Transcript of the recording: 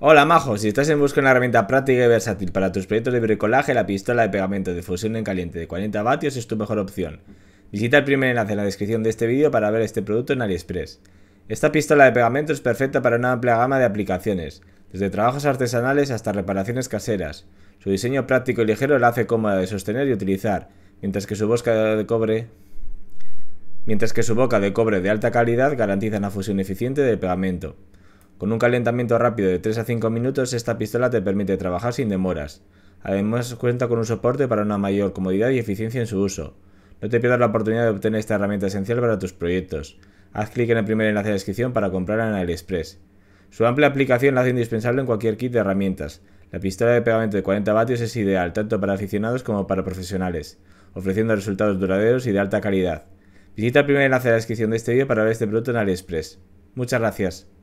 Hola Majo, si estás en busca de una herramienta práctica y versátil para tus proyectos de bricolaje, la pistola de pegamento de fusión en caliente de 40 vatios es tu mejor opción. Visita el primer enlace en la descripción de este vídeo para ver este producto en AliExpress. Esta pistola de pegamento es perfecta para una amplia gama de aplicaciones, desde trabajos artesanales hasta reparaciones caseras. Su diseño práctico y ligero la hace cómoda de sostener y utilizar, mientras que su de cobre mientras que su boca de cobre de alta calidad garantiza una fusión eficiente del pegamento. Con un calentamiento rápido de 3 a 5 minutos, esta pistola te permite trabajar sin demoras. Además, cuenta con un soporte para una mayor comodidad y eficiencia en su uso. No te pierdas la oportunidad de obtener esta herramienta esencial para tus proyectos. Haz clic en el primer enlace de descripción para comprarla en AliExpress. Su amplia aplicación la hace indispensable en cualquier kit de herramientas. La pistola de pegamento de 40 vatios es ideal tanto para aficionados como para profesionales, ofreciendo resultados duraderos y de alta calidad. Visita el primer enlace de la descripción de este vídeo para ver este producto en AliExpress. Muchas gracias.